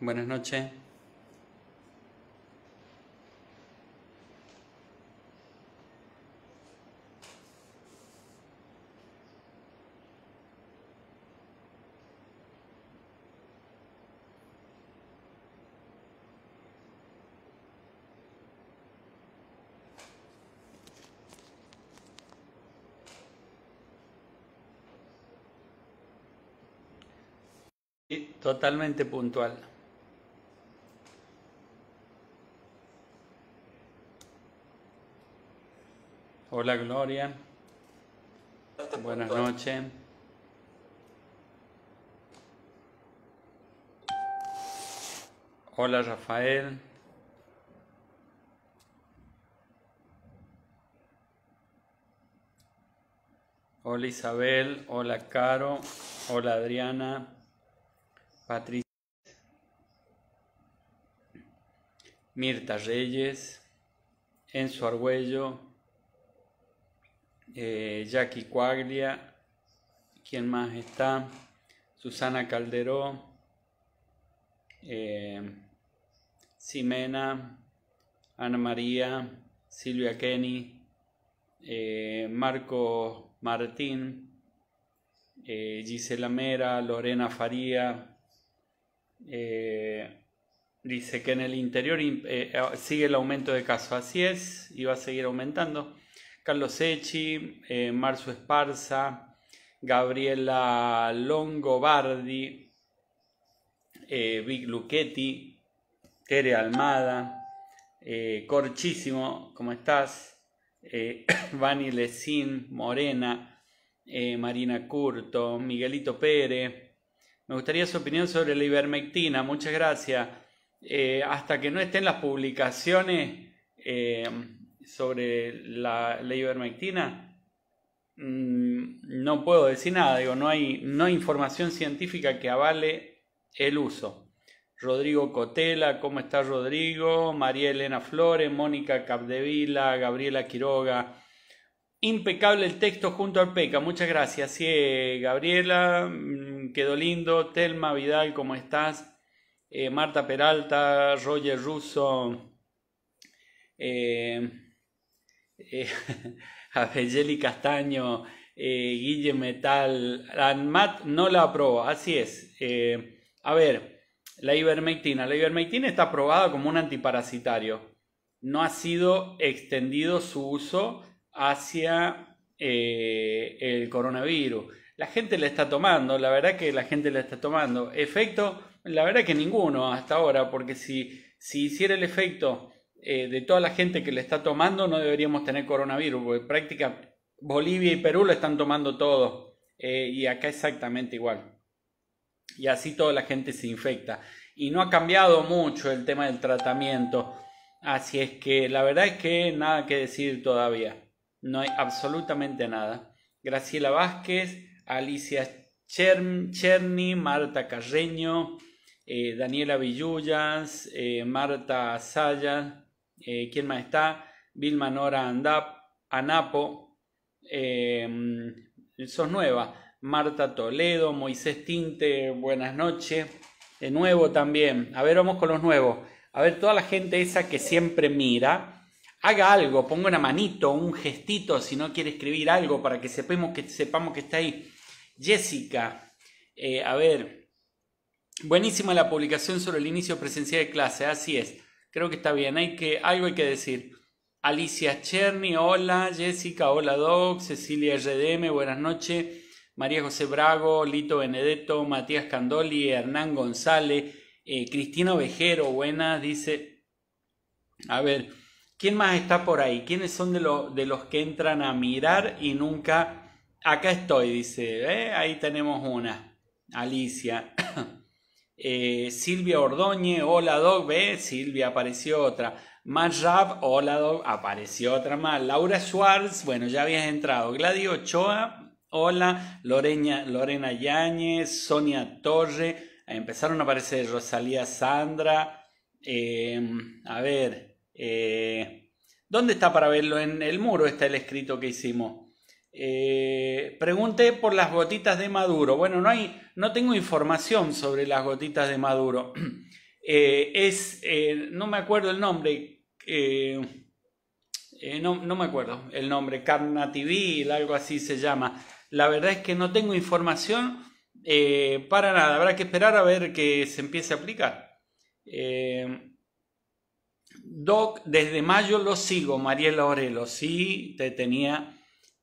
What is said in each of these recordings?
Buenas noches. Totalmente puntual. Hola Gloria. Buenas noches. Hola Rafael. Hola Isabel, hola Caro, hola Adriana, Patricia, Mirta Reyes, Enzo Argüello, eh, Jackie Coaglia, ¿quién más está? Susana Calderó, Simena eh, Ana María, Silvia Kenny, eh, Marco Martín, Gisela Mera, Lorena Faría. dice que en el interior sigue el aumento de casos, así es, y va a seguir aumentando. Carlos Echi, eh, Marzo Esparza, Gabriela Longobardi, eh, Vic Luchetti, Tere Almada, eh, Corchísimo, ¿cómo estás? Vani Lecín, Morena, Marina Curto, Miguelito Pérez. Me gustaría su opinión sobre la ivermectina, muchas gracias. hasta que no estén las publicaciones sobre la, ley ivermectina, mm, no puedo decir nada, digo, no hay, no información científica que avale el uso. Rodrigo Cotela, ¿cómo está Rodrigo? María Elena Flores, Mónica Capdevila, Gabriela Quiroga. Impecable el texto junto al PECA, muchas gracias. Eh, Gabriela, mm, quedó lindo. Telma Vidal, ¿cómo estás? Eh, Marta Peralta, Roger Russo. Eh, eh, Castaño, eh, Guille Metal, ANMAT no la aprobó, así es. Eh, a ver, la ivermectina. La ivermectina está aprobada como un antiparasitario. No ha sido extendido su uso hacia eh, el coronavirus. La gente la está tomando, la verdad que la gente la está tomando. Efecto, la verdad que ninguno hasta ahora, porque si, si hiciera el efecto eh, de toda la gente que le está tomando, no deberíamos tener coronavirus, porque práctica Bolivia y Perú lo están tomando todo, eh, y acá exactamente igual. Y así toda la gente se infecta. Y no ha cambiado mucho el tema del tratamiento. Así es que la verdad es que nada que decir todavía. No hay absolutamente nada. Graciela Vázquez, Alicia Cherny, Marta Carreño, eh, Daniela Villullas, Marta Saya eh, ¿quién más está? Vilma Nora Andap, Anapo, em, sos nueva, Marta Toledo, Moisés Tinte, buenas noches, de nuevo también, a ver, vamos con los nuevos, a ver, toda la gente esa que siempre mira, haga algo, ponga una manito, un gestito, si no quiere escribir algo, para que sepamos que, está ahí. Jessica, eh, a ver, buenísima la publicación sobre el inicio presencial de clase, así es creo que está bien, hay que, algo hay que decir. Alicia Cherny, hola, Jessica, hola Doc, Cecilia RDM, buenas noches, María José Brago, Lito Benedetto, Matías Candoli, Hernán González, eh, Cristina Vejero, buenas, dice, a ver, ¿quién más está por ahí? ¿Quiénes son de, de los que entran a mirar y nunca... Acá estoy, dice, eh, ahí tenemos una, Alicia. Eh, Silvia Ordóñez, hola Doc, ve, Silvia apareció otra. Más Rap, hola apareció otra más. Laura Schwartz, bueno, ya habías entrado. Gladio Ochoa, hola. Lorena Yáñez, Sonia Torre, empezaron a aparecer Rosalía Sandra. Em, a ver, eh, ¿dónde está para verlo? En el muro está el escrito que hicimos. Eh, pregunté por las gotitas de Maduro. Bueno, no, hay, no tengo información sobre las gotitas de Maduro. Eh, es, eh, no me acuerdo el nombre, no, no, me acuerdo el nombre, Carnativil, algo así se llama. La verdad es que no tengo información para nada. Habrá que esperar a ver que se empiece a aplicar. Doc, desde mayo lo sigo, Mariela Orelo. Sí, te tenía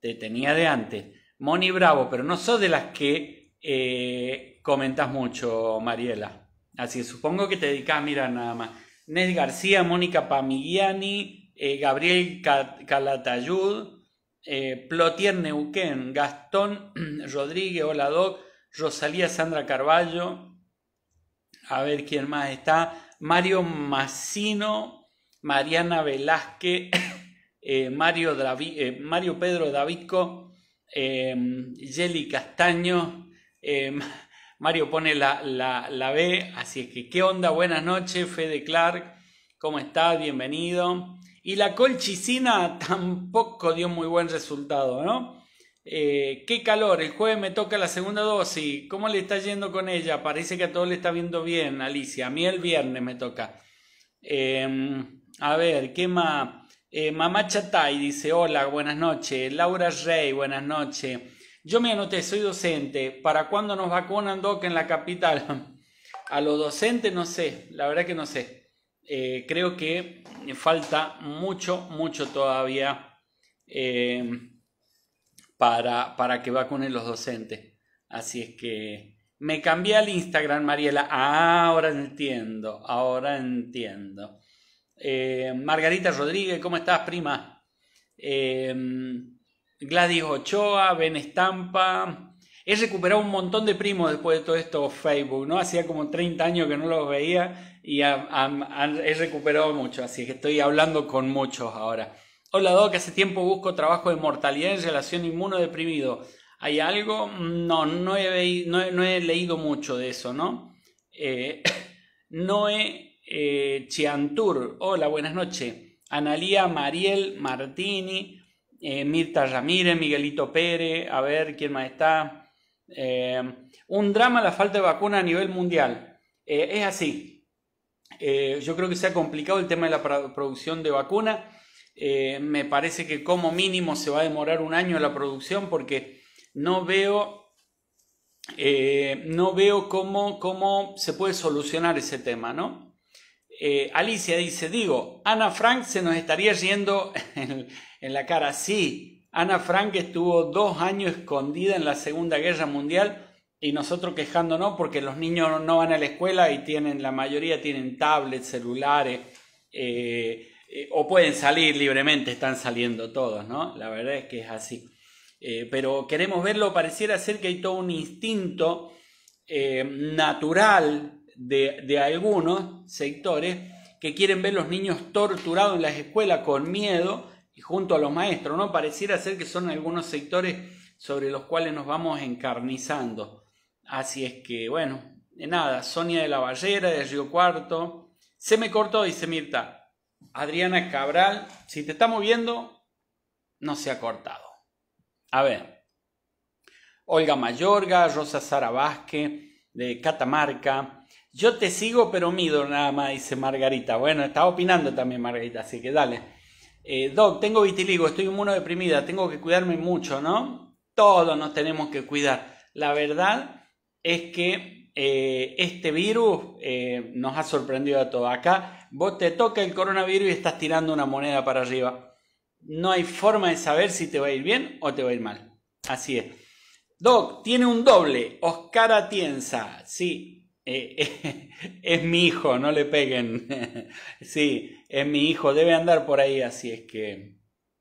te tenía de antes. Moni Bravo, pero no sos de las que eh, comentas mucho, Mariela. Así que supongo que te dedicas, mira nada más. Ned García, Mónica Pamigliani, eh, Gabriel Calatayud, eh, Plotier Neuquén, Gastón Rodríguez, hola Doc, Rosalía Sandra Carballo, a ver quién más está, Mario Massino, Mariana Velázquez. Eh, Mario, eh, Mario, Pedro Davidco, Jelly eh, Castaño, Mario pone la, B, así es que qué onda, buenas noches, Fede Clark, ¿cómo estás? Bienvenido. Y la colchicina tampoco dio muy buen resultado, ¿no? qué calor, el jueves me toca la segunda dosis, ¿cómo le está yendo con ella? Parece que a todo le está viendo bien, Alicia, a mí el viernes me toca. a ver, ¿qué más? Eh, mamá Chatay dice, hola, buenas noches. Laura Rey, buenas noches. Yo me anoté, soy docente. ¿Para cuándo nos vacunan, Doc, en la capital? A los docentes no sé, la verdad que no sé. Eh, creo que falta mucho, mucho todavía eh, para, para que vacunen los docentes. Así es que me cambié al Instagram, Mariela. Ah, ahora entiendo, ahora entiendo. Eh, Margarita Rodríguez, ¿cómo estás, prima? Eh, Gladys Ochoa, Ben Estampa. He recuperado un montón de primos después de todo esto Facebook, ¿no? Hacía como 30 años que no los veía y he recuperado mucho, así que estoy hablando con muchos ahora. Hola Doc, hace tiempo busco trabajo de mortalidad en relación inmunodeprimido. ¿Hay algo? No, no he, leído mucho de eso, ¿no? Eh, no he eh, Chiantur, hola, buenas noches. Analía Mariel Martini, eh, Mirta Ramírez, Miguelito Pérez, a ver quién más está. Eh, un drama la falta de vacuna a nivel mundial. es así. yo creo que se ha complicado el tema de la producción de vacuna. me parece que como mínimo se va a demorar un año la producción porque no veo no veo cómo, cómo, se puede solucionar ese tema, ¿no? Eh, Alicia dice, digo, Ana Frank se nos estaría yendo en, la cara. Sí, Ana Frank estuvo dos años escondida en la Segunda Guerra Mundial y nosotros quejándonos porque los niños no van a la escuela y tienen, la mayoría tienen tablets, celulares, eh, eh, o pueden salir libremente, están saliendo todos, ¿no? La verdad es que es así. pero queremos verlo, pareciera ser que hay todo un instinto natural de, algunos sectores que quieren ver los niños torturados en las escuelas con miedo y junto a los maestros, ¿no? Pareciera ser que son algunos sectores sobre los cuales nos vamos encarnizando. Así es que, bueno, de nada, Sonia de la Ballera, de Río Cuarto. Se me cortó, dice Mirta. Adriana Cabral, si te está moviendo, no se ha cortado. A ver. Olga Mayorga, Rosa Sara Vázquez, de Catamarca. Yo te sigo pero mido nada más, dice Margarita. Bueno, está opinando también Margarita, así que dale. Eh, Doc, tengo vitiligo, estoy deprimida, tengo que cuidarme mucho, ¿no? Todos nos tenemos que cuidar. La verdad es que eh, este virus eh, nos ha sorprendido a todos. Acá vos te toca el coronavirus y estás tirando una moneda para arriba. No hay forma de saber si te va a ir bien o te va a ir mal. Así es. Doc, tiene un doble. Oscar Atienza. Sí, eh, es mi hijo, no le peguen. sí, es mi hijo, debe andar por ahí, así es que...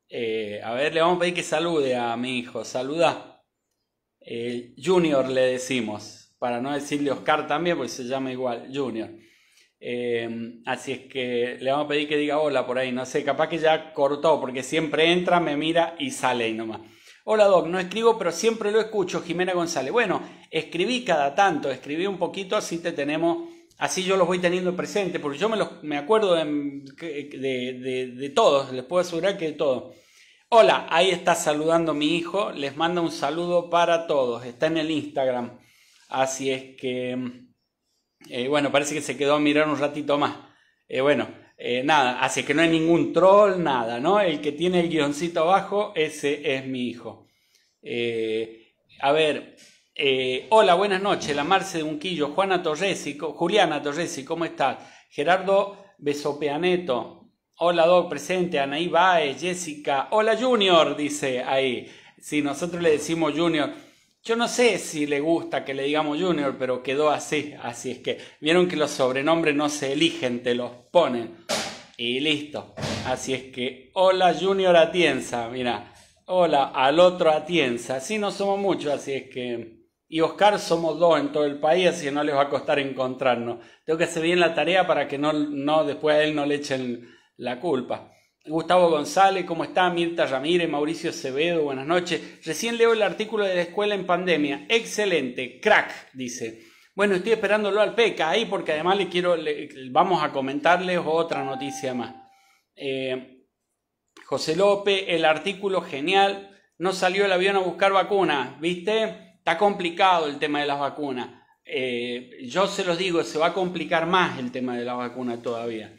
Eh, a ver, le vamos a pedir que salude a mi hijo, saluda. junior le decimos, para no decirle Oscar también, porque se llama igual, Junior. Eh, así es que le vamos a pedir que diga hola por ahí, no sé, capaz que ya cortó, porque siempre entra, me mira y sale y nomás. Hola Doc, no escribo, pero siempre lo escucho, Jimena González. Bueno, escribí cada tanto, escribí un poquito, así te tenemos, así yo los voy teniendo presente, porque yo me, acuerdo de, todos, les puedo asegurar que de todos. Hola, ahí está saludando mi hijo, les manda un saludo para todos, está en el Instagram. Así es que, eh, bueno, parece que se quedó a mirar un ratito más. Eh, bueno, eh, nada, así que no hay ningún troll, nada, ¿no? El que tiene el guioncito abajo, ese es mi hijo. Eh, a ver, eh, hola, buenas noches, la Marce de Unquillo, Juana Torresi, Juliana Torresi, ¿cómo estás? Gerardo Besopeaneto, hola Doc, presente, Anaí Baez, Jessica, hola Junior, dice ahí. Si nosotros le decimos Junior, yo no sé si le gusta que le digamos Junior, pero quedó así. Así es que vieron que los sobrenombres no se eligen, te los ponen. Y listo. Así es que, hola Junior Atienza, mira. Hola al otro Atienza. Sí, no somos muchos, así es que... Y Oscar somos dos en todo el país, así que no les va a costar encontrarnos. Tengo que hacer bien la tarea para que no, no después a él no le echen la culpa. Gustavo González, ¿cómo está? Mirta Ramírez, Mauricio Acevedo, buenas noches. Recién leo el artículo de la escuela en pandemia. Excelente, crack, dice. Bueno, estoy esperándolo al PECA ahí porque además le quiero, vamos a comentarles otra noticia más. Eh, José López, el artículo genial, no salió el avión a buscar vacunas, ¿viste? Está complicado el tema de las vacunas. Eh, yo se los digo, se va a complicar más el tema de la vacuna todavía.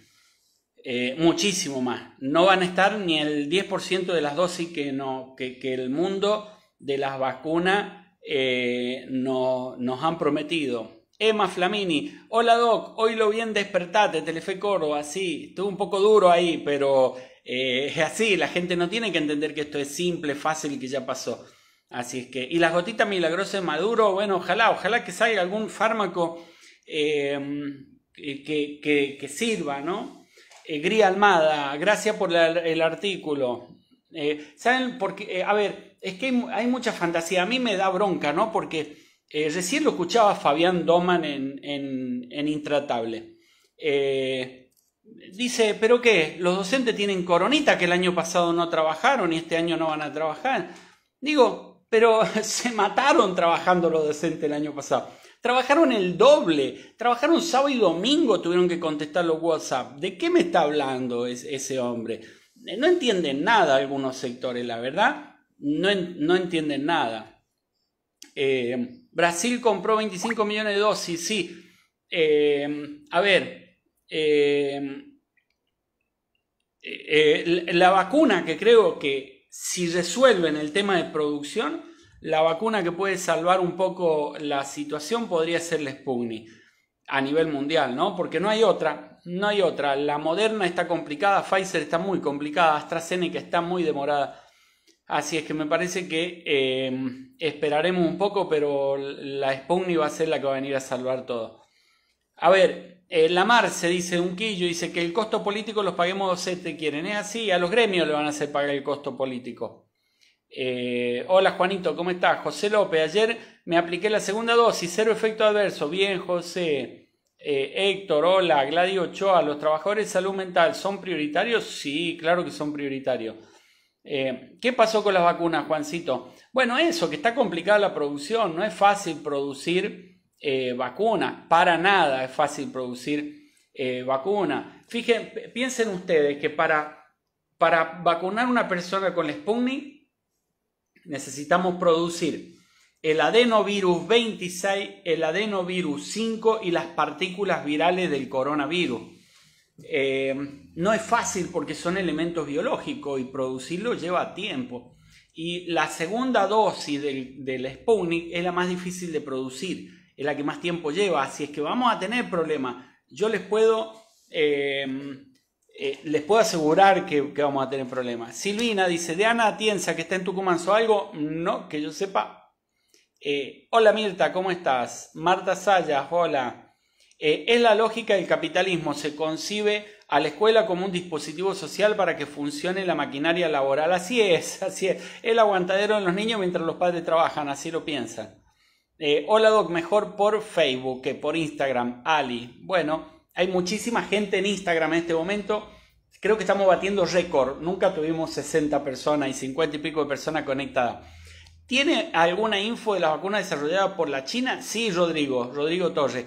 Eh, muchísimo más. No van a estar ni el 10% de las dosis que, no, que, que el mundo de las vacunas eh, no, nos han prometido. Emma Flamini, hola Doc, hoy lo bien despertate, Telefe coro, así, estuvo un poco duro ahí, pero eh, es así, la gente no tiene que entender que esto es simple, fácil y que ya pasó. Así es que, y las gotitas milagrosas de Maduro, bueno, ojalá, ojalá que salga algún fármaco que, que, que sirva, ¿no? Eh, Almada, gracias por el artículo. Eh, ¿Saben? Porque, eh, a ver, es que hay, mucha fantasía. A mí me da bronca, ¿no? Porque eh, recién lo escuchaba Fabián Doman en, en Intratable. dice, ¿pero qué? Los docentes tienen coronita que el año pasado no trabajaron y este año no van a trabajar. Digo, pero se mataron trabajando los docentes el año pasado. Trabajaron el doble, trabajaron sábado y domingo, tuvieron que contestar los WhatsApp. ¿De qué me está hablando ese hombre? No entienden nada algunos sectores, la verdad. No, entienden nada. Eh, Brasil compró 25 millones de dosis, sí. Eh, a ver, eh, la vacuna que creo que si resuelven el tema de producción, la vacuna que puede salvar un poco la situación podría ser la Sputnik a nivel mundial, ¿no? Porque no hay otra, no hay otra. La Moderna está complicada, Pfizer está muy complicada, AstraZeneca está muy demorada. Así es que me parece que eh, esperaremos un poco, pero la Sputnik va a ser la que va a venir a salvar todo. A ver, eh, la Mar se dice un quillo, dice que el costo político los paguemos se te quieren. Es así, a los gremios le van a hacer pagar el costo político. Eh, hola Juanito, ¿cómo estás? José López, ayer me apliqué la segunda dosis, cero efecto adverso. Bien, José. Eh, Héctor, hola, Gladio Ochoa, ¿los trabajadores de salud mental son prioritarios? Sí, claro que son prioritarios. Eh, ¿Qué pasó con las vacunas, Juancito? Bueno, eso, que está complicada la producción, no es fácil producir vacunas, para nada es fácil producir vacunas. Fíjense, piensen ustedes que para, para vacunar a una persona con la Sputnik necesitamos producir el adenovirus 26, el adenovirus 5 y las partículas virales del coronavirus. Eh, no es fácil porque son elementos biológicos y producirlo lleva tiempo. Y la segunda dosis del, del Sputnik es la más difícil de producir, es la que más tiempo lleva, así es que vamos a tener problemas. Yo les puedo eh, eh, les puedo asegurar que, vamos a tener problemas. Silvina dice, ¿De Ana Atienza, que está en Tucumán, ¿o algo? No, que yo sepa. Eh, hola Mirta, ¿cómo estás? Marta Sayas, hola. Eh, es la lógica del capitalismo, se concibe a la escuela como un dispositivo social para que funcione la maquinaria laboral. Así es, así es. El aguantadero de los niños mientras los padres trabajan, así lo piensan. hola Doc, mejor por Facebook que por Instagram. Ali, bueno. Hay muchísima gente en Instagram en este momento. Creo que estamos batiendo récord. Nunca tuvimos 60 personas y 50 y pico de personas conectadas. ¿Tiene alguna info de la vacuna desarrollada por la China? Sí, Rodrigo, Rodrigo Torres.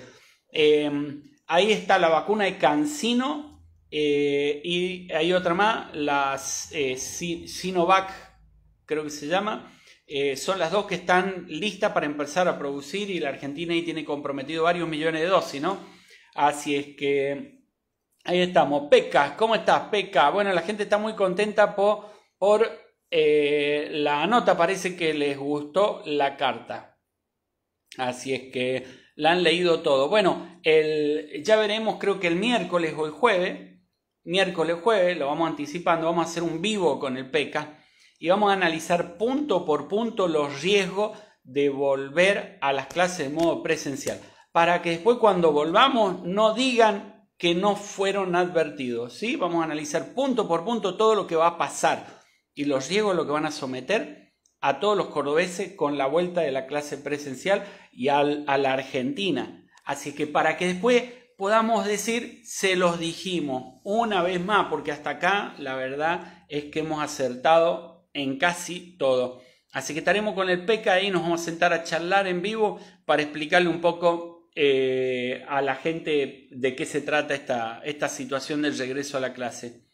Em, ahí está la vacuna de Cancino eh, y hay otra más, la eh, Sinovac, creo que se llama. Eh, son las dos que están listas para empezar a producir y la Argentina ahí tiene comprometido varios millones de dosis, ¿no? Así es que ahí estamos. Peca, ¿cómo estás, Peca? Bueno, la gente está muy contenta por, eh, la nota. Parece que les gustó la carta. Así es que la han leído todo. Bueno, ya veremos, creo que el miércoles o el jueves. Miércoles, jueves, lo vamos anticipando. Vamos a hacer un vivo con el Peca y vamos a analizar punto por punto los riesgos de volver a las clases de modo presencial para que después cuando volvamos no digan que no fueron advertidos. ¿sí? Vamos a analizar punto por punto todo lo que va a pasar y los riesgos lo que van a someter a todos los cordobeses con la vuelta de la clase presencial y a la Argentina. Así que para que después podamos decir, se los dijimos una vez más, porque hasta acá la verdad es que hemos acertado en casi todo. Así que estaremos con el PECA y nos vamos a sentar a charlar en vivo para explicarle un poco eh, a la gente de qué se trata esta, esta situación del regreso a la clase.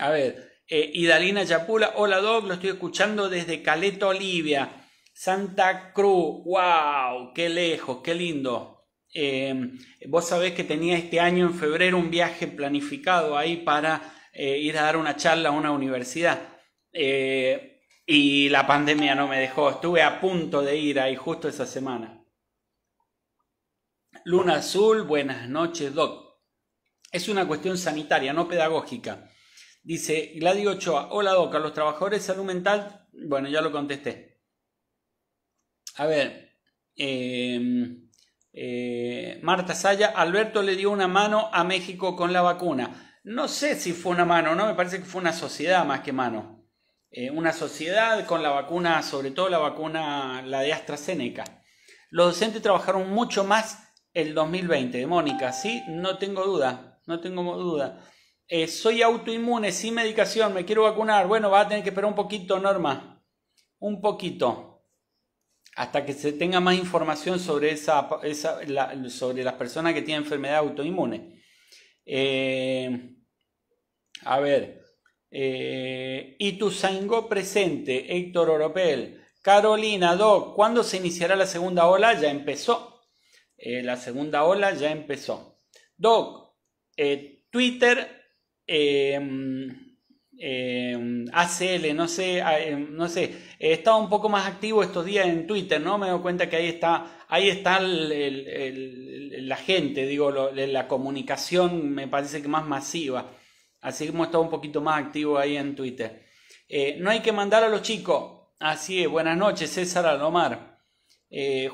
A ver, eh, Idalina Yapula, hola Doc, lo estoy escuchando desde Caleta, Olivia, Santa Cruz, wow, qué lejos, qué lindo. Eh, vos sabés que tenía este año en febrero un viaje planificado ahí para ir a dar una charla a una universidad. y la pandemia no me dejó, estuve a punto de ir ahí justo esa semana. Luna Azul, buenas noches, Doc. Es una cuestión sanitaria, no pedagógica. Dice Gladio Ochoa, hola Doc, a los trabajadores de salud mental, bueno, ya lo contesté. A ver, em, eh, Marta Saya, Alberto le dio una mano a México con la vacuna. No sé si fue una mano, ¿no? Me parece que fue una sociedad más que mano. Eh, una sociedad con la vacuna, sobre todo la vacuna, la de AstraZeneca. Los docentes trabajaron mucho más el 2020. Mónica, sí, no tengo duda, no tengo duda. Eh, soy autoinmune, sin medicación, me quiero vacunar. Bueno, va a tener que esperar un poquito, Norma. Un poquito. Hasta que se tenga más información sobre, esa, sobre las personas que tienen enfermedad autoinmune. Eh, a ver. y eh, tu sango presente, Héctor Oropel. Carolina, Doc, ¿cuándo se iniciará la segunda ola? Ya empezó. Eh, la segunda ola ya empezó. Doc, eh, Twitter, eh, mm, ACL, no sé, ah, no sé, he estado un poco más activo estos días en Twitter, ¿no? Me doy cuenta que ahí está, ahí está la gente, digo, la comunicación me parece que más masiva. Así que hemos estado un poquito más activo ahí en Twitter. no hay que mandar a los chicos. Así es, buenas noches, César Alomar.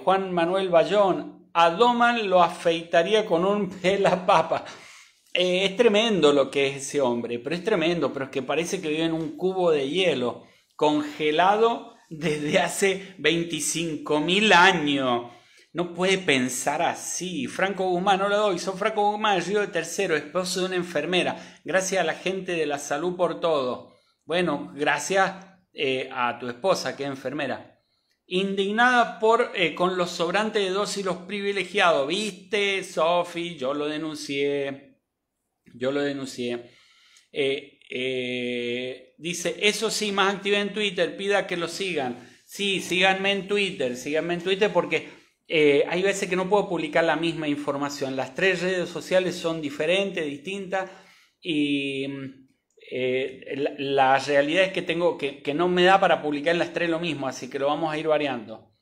Juan Manuel Bayón, a Doman lo afeitaría con un pelapapa. papa. Eh, es tremendo lo que es ese hombre, pero es tremendo, pero es que parece que vive en un cubo de hielo, congelado desde hace 25.000 años. No puede pensar así. Franco Guzmán, no lo doy. Soy Franco Guzmán, yo de tercero, esposo de una enfermera. Gracias a la gente de la salud por todo. Bueno, gracias eh, a tu esposa que es enfermera indignada por, eh, con los sobrantes de dos y los privilegiados. Viste, Sofi, yo lo denuncié, yo lo denuncié. Eh, eh, dice, eso sí, más activa en Twitter, pida que lo sigan. Sí, síganme en Twitter, síganme en Twitter porque hay veces que no puedo publicar la misma información. Las tres redes sociales son diferentes, distintas y mm, eh, la, realidad es que tengo que, no me da para publicar en las tres lo mismo, así que lo vamos a ir variando.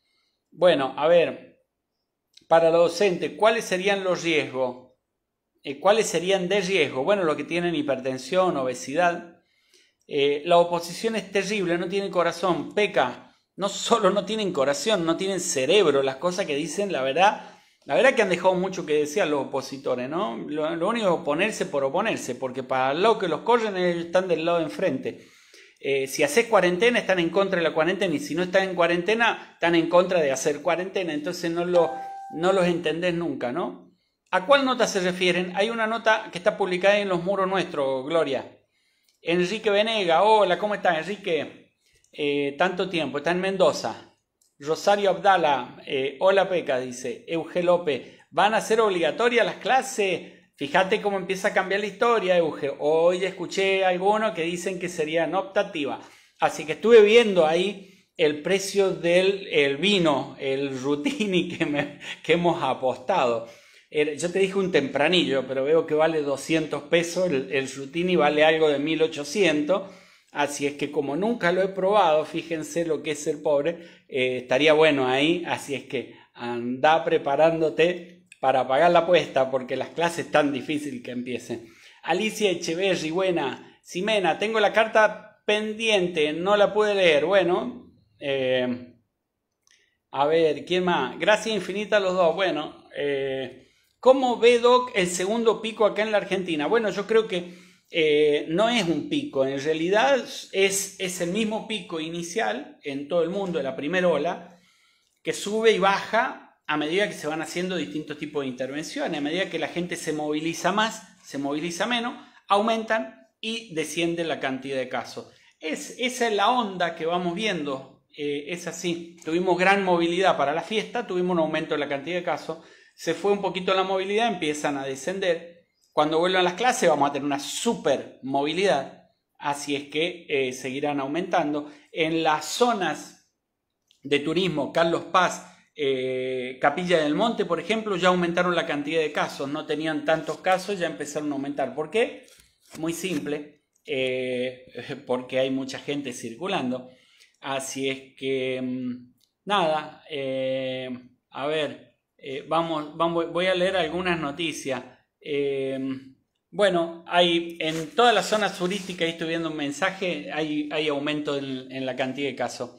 Bueno, a ver, para los docentes, ¿cuáles serían los riesgos? Eh, ¿Cuáles serían de riesgo? Bueno, los que tienen hipertensión, obesidad. Eh, la oposición es terrible, no tienen corazón, peca. No solo no tienen corazón, no tienen cerebro. Las cosas que dicen, la verdad, la verdad que han dejado mucho que decían los opositores, ¿no? Lo, único es oponerse por oponerse, porque para el lado que los corren ellos están del lado de enfrente. Eh, si haces cuarentena, están en contra de la cuarentena, y si no están en cuarentena, están en contra de hacer cuarentena, entonces no, no los entendés nunca, ¿no? ¿A cuál nota se refieren? Hay una nota que está publicada en los muros nuestros, Gloria. Enrique Venega, hola, ¿cómo estás, Enrique? Eh, tanto tiempo, está en Mendoza. Rosario Abdala, eh, hola Peca, dice Euge López, ¿van a ser obligatorias las clases? Fíjate cómo empieza a cambiar la historia, Euge. Hoy escuché algunos que dicen que serían optativa. Así que estuve viendo ahí el precio del el vino, el rutini que, hemos apostado. Er, yo te dije un tempranillo, pero veo que vale 200 pesos, el, el rutini vale algo de 1800 Así es que como nunca lo he probado, fíjense lo que es ser pobre, eh, estaría bueno ahí, así es que anda preparándote para pagar la apuesta porque las clases tan difícil que empiecen. Alicia Echeverri, buena. Simena, tengo la carta pendiente, no la pude leer. Bueno, eh, a ver, ¿quién más? Gracias infinita a los dos. Bueno, eh, ¿cómo ve Doc el segundo pico acá en la Argentina? Bueno, yo creo que eh, no es un pico, en realidad es, ese el mismo pico inicial en todo el mundo, de la primera ola, que sube y baja a medida que se van haciendo distintos tipos de intervenciones, a medida que la gente se moviliza más, se moviliza menos, aumentan y desciende la cantidad de casos. Es, esa es la onda que vamos viendo, eh, es así. Tuvimos gran movilidad para la fiesta, tuvimos un aumento en la cantidad de casos, se fue un poquito la movilidad, empiezan a descender cuando vuelvan las clases vamos a tener una super movilidad, así es que eh, seguirán aumentando. En las zonas de turismo, Carlos Paz, eh, Capilla del Monte, por ejemplo, ya aumentaron la cantidad de casos, no tenían tantos casos, ya empezaron a aumentar. ¿Por qué? Muy simple, eh, porque hay mucha gente circulando. Así es que, mm, nada, a ver, vamos, voy a leer algunas noticias. Eh, bueno, hay en toda la zona turística, ahí estoy viendo un mensaje, hay, hay aumento en, la cantidad de casos.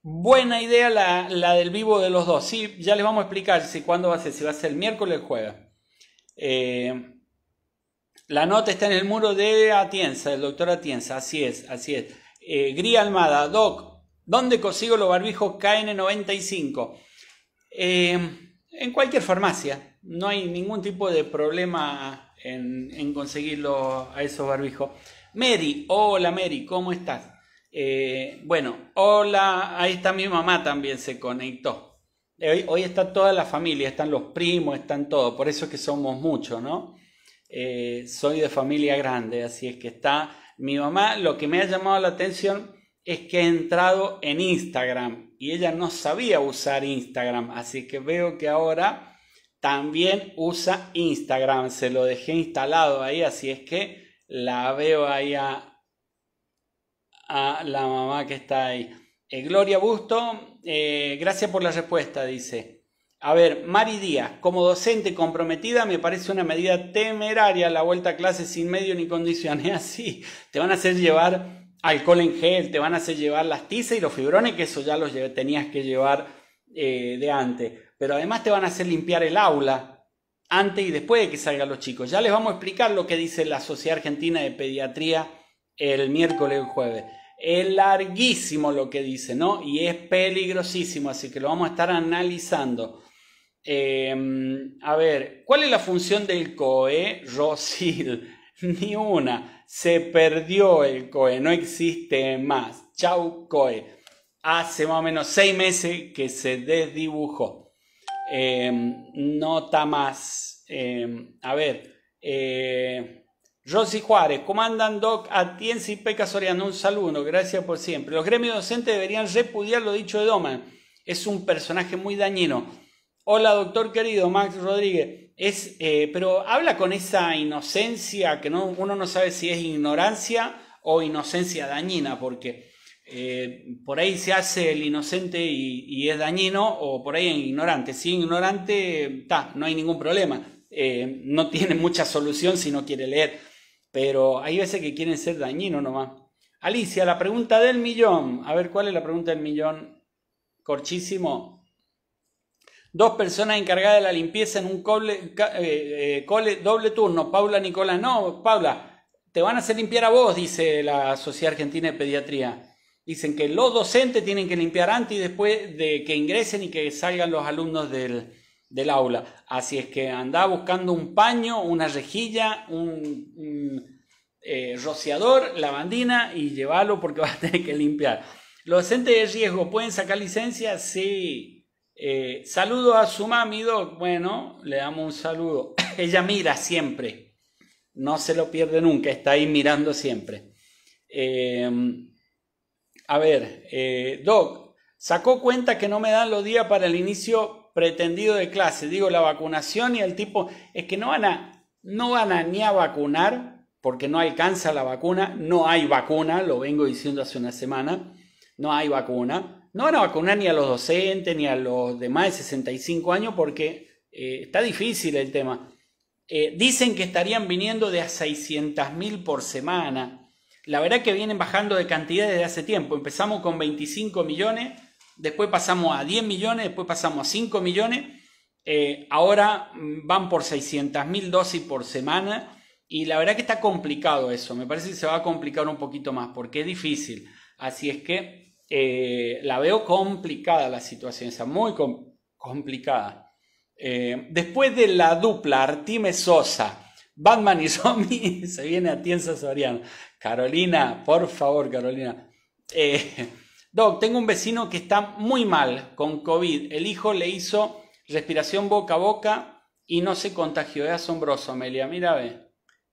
Buena idea la, del vivo de los dos. Sí, ya les vamos a explicar si cuándo va a ser, si va a ser el miércoles jueves. Eh, la nota está en el muro de Atienza, del doctor Atienza, así es, así es. Eh, Gría Almada, Doc, ¿dónde consigo los barbijos KN95? en cualquier farmacia, no hay ningún tipo de problema en, en conseguirlo a esos barbijos. Mary, hola Mary, ¿cómo estás? Eh, bueno, hola, ahí está mi mamá también se conectó. Hoy, hoy, está toda la familia, están los primos, están todos, por eso es que somos muchos, ¿no? Eh, soy de familia grande, así es que está mi mamá. Lo que me ha llamado la atención es que he entrado en Instagram y ella no sabía usar Instagram, así que veo que ahora también usa Instagram. Se lo dejé instalado ahí, así es que la veo ahí a, la mamá que está ahí. Eh, Gloria Busto, eh, gracias por la respuesta, dice. A ver, Mari Díaz, como docente comprometida me parece una medida temeraria la vuelta a clase sin medio ni condiciones así. Te van a hacer llevar alcohol en gel, te van a hacer llevar las tizas y los fibrones, que eso ya los tenías que llevar eh, de antes pero además te van a hacer limpiar el aula antes y después de que salgan los chicos. Ya les vamos a explicar lo que dice la Sociedad Argentina de Pediatría el miércoles y jueves. Es larguísimo lo que dice, ¿no? Y es peligrosísimo, así que lo vamos a estar analizando. Eh, a ver, ¿cuál es la función del COE, Rosil? Ni una. Se perdió el COE, no existe más. Chau, COE. Hace más o menos seis meses que se desdibujó. Em, nota más. Em, a ver, eh, Rosy Juárez, ¿cómo andan, Doc? Atienza y Peca Soriano, un saludo, gracias por siempre. Los gremios docentes deberían repudiar lo dicho de Doman, es un personaje muy dañino. Hola, doctor querido, Max Rodríguez. Es, eh, pero habla con esa inocencia que uno no sabe si es ignorancia o inocencia dañina, porque eh, por ahí se hace el inocente y, es dañino, o por ahí es ignorante. Si ignorante, está, no hay ningún problema. Eh, no tiene mucha solución si no quiere leer. Pero hay veces que quieren ser dañinos nomás. Alicia, la pregunta del millón. A ver, ¿cuál es la pregunta del millón? Corchísimo. Dos personas encargadas de la limpieza en un eh, doble turno. Paula, Nicolás. No, Paula, te van a hacer limpiar a vos, dice la Sociedad Argentina de Pediatría. Dicen que los docentes tienen que limpiar antes y después de que ingresen y que salgan los alumnos del, aula. Así es que anda buscando un paño, una rejilla, un, eh, rociador, lavandina y llévalo porque vas a tener que limpiar. ¿Los docentes de riesgo pueden sacar licencia? Sí. Eh, saludo a su mami, Doc. Bueno, le damos un saludo. Ella mira siempre. No se lo pierde nunca. Está ahí mirando siempre. Eh, a ver, eh, Doc, sacó cuenta que no me dan los días para el inicio pretendido de clase. Digo, la vacunación y el tipo, es que no van a, no van a ni a vacunar porque no alcanza la vacuna, no hay vacuna, lo vengo diciendo hace una semana, no hay vacuna. No van a vacunar ni a los docentes ni a los de más de 65 años porque eh, está difícil el tema. Eh, dicen que estarían viniendo de a 600 mil por semana. La verdad que vienen bajando de cantidad desde hace tiempo. Empezamos con 25 millones, después pasamos a 10 millones, después pasamos a 5 millones. Eh, ahora mm, van por 600 mil dosis por semana y la verdad que está complicado eso. Me parece que se va a complicar un poquito más porque es difícil. Así es que eh, la veo complicada la situación, o sea, muy complicada. Eh, después de la dupla Artime Sosa, Batman y Zombie, se viene a Tienza Soriano. Carolina, por favor, Carolina. Eh, Doc, tengo un vecino que está muy mal con COVID. El hijo le hizo respiración boca a boca y no se contagió. Es asombroso, Amelia. Mira, ve.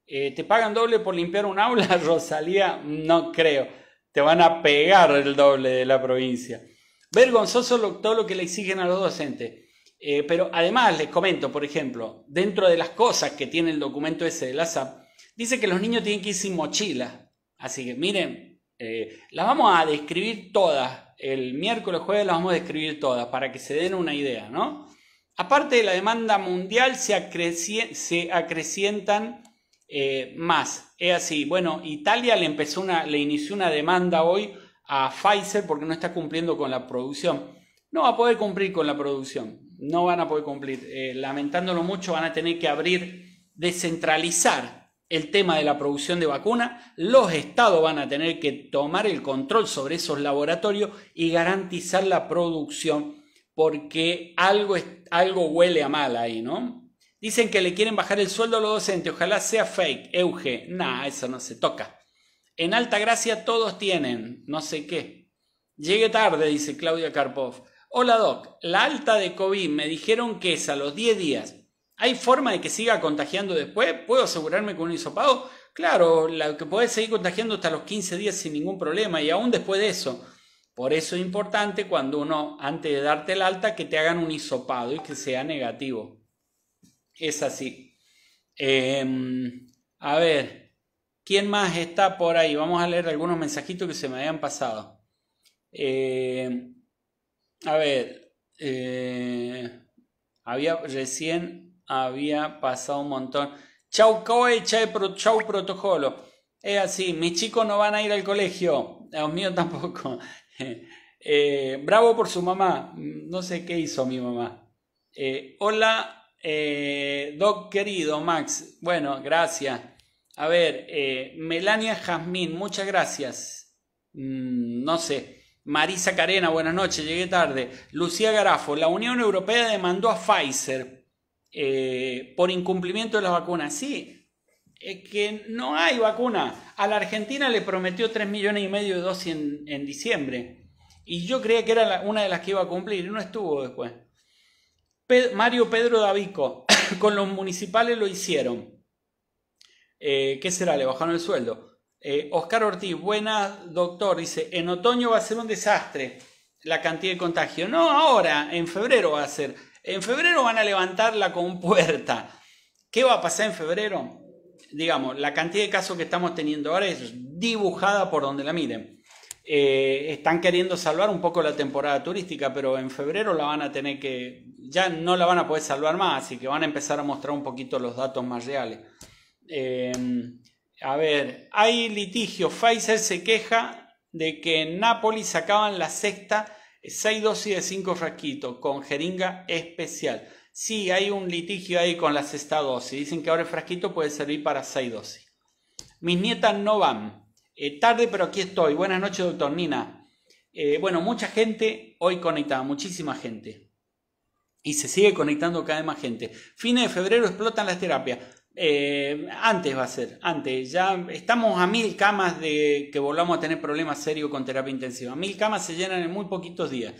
Eh, ¿Te pagan doble por limpiar un aula, Rosalía? No creo. Te van a pegar el doble de la provincia. Vergonzoso lo, todo lo que le exigen a los docentes. Eh, pero además les comento, por ejemplo, dentro de las cosas que tiene el documento ese de la SAP, dice que los niños tienen que ir sin mochila. Así que miren, eh, las vamos a describir todas. El miércoles, jueves las vamos a describir todas para que se den una idea, ¿no? Aparte de la demanda mundial, se, se acrecientan eh, más. Es así, bueno, Italia le, empezó una, le inició una demanda hoy a Pfizer porque no está cumpliendo con la producción. No va a poder cumplir con la producción, no van a poder cumplir. Eh, lamentándolo mucho, van a tener que abrir, descentralizar el tema de la producción de vacuna, los estados van a tener que tomar el control sobre esos laboratorios y garantizar la producción porque algo, algo huele a mal ahí, ¿no? Dicen que le quieren bajar el sueldo a los docentes, ojalá sea fake, Euge, nada, eso no se toca. En Alta Gracia todos tienen, no sé qué. Llegué tarde, dice Claudia Karpov. Hola Doc, la alta de COVID me dijeron que es a los 10 días. ¿Hay forma de que siga contagiando después? ¿Puedo asegurarme con un hisopado? Claro, la que podés seguir contagiando hasta los 15 días sin ningún problema y aún después de eso. Por eso es importante cuando uno, antes de darte el alta, que te hagan un hisopado y que sea negativo. Es así. Em, a ver, ¿quién más está por ahí? Vamos a leer algunos mensajitos que se me habían pasado. Em, a ver, eh, había recién había pasado un montón. Chau Coe, chau Protocolo. Es así, mis chicos no van a ir al colegio, los míos tampoco. Eh, bravo por su mamá, mm, no sé qué hizo mi mamá. Eh, hola, eh, Doc querido, Max. Bueno, gracias. A ver, Melania Jazmín, muchas gracias. Mm, no sé. Marisa Carena, buenas noches, llegué tarde. Lucía Garafo, la Unión Europea demandó a Pfizer eh, por incumplimiento de las vacunas. Sí, es que no hay vacuna. A la Argentina le prometió 3 millones y medio de dosis en, diciembre. Y yo creía que era una de las que iba a cumplir y no estuvo después. Mario Pedro Davico, con los municipales lo hicieron. Eh, ¿Qué será? Le bajaron el sueldo. Eh, Oscar Ortiz, buena doctor, dice, en otoño va a ser un desastre la cantidad de contagio. No ahora, en febrero va a ser. En febrero van a levantar la compuerta. ¿Qué va a pasar en febrero? Digamos, la cantidad de casos que estamos teniendo ahora es dibujada por donde la miren. Eh, están queriendo salvar un poco la temporada turística, pero en febrero la van a tener que, ya no la van a poder salvar más, así que van a empezar a mostrar un poquito los datos más reales. Em, a ver, hay litigio. Pfizer se queja de que en Nápoles sacaban la sexta 6 dosis de 5 frasquitos con jeringa especial. Sí, hay un litigio ahí con la sexta dosis. Dicen que ahora el frasquito puede servir para 6 dosis. Mis nietas no van. Eh, tarde, pero aquí estoy. Buenas noches, doctor Nina. Eh, bueno, mucha gente hoy conectada, muchísima gente. Y se sigue conectando cada vez más gente. Fines de febrero explotan las terapias. Eh, antes va a ser, antes. Ya estamos a mil camas de que volvamos a tener problemas serios con terapia intensiva. Mil camas se llenan en muy poquitos días.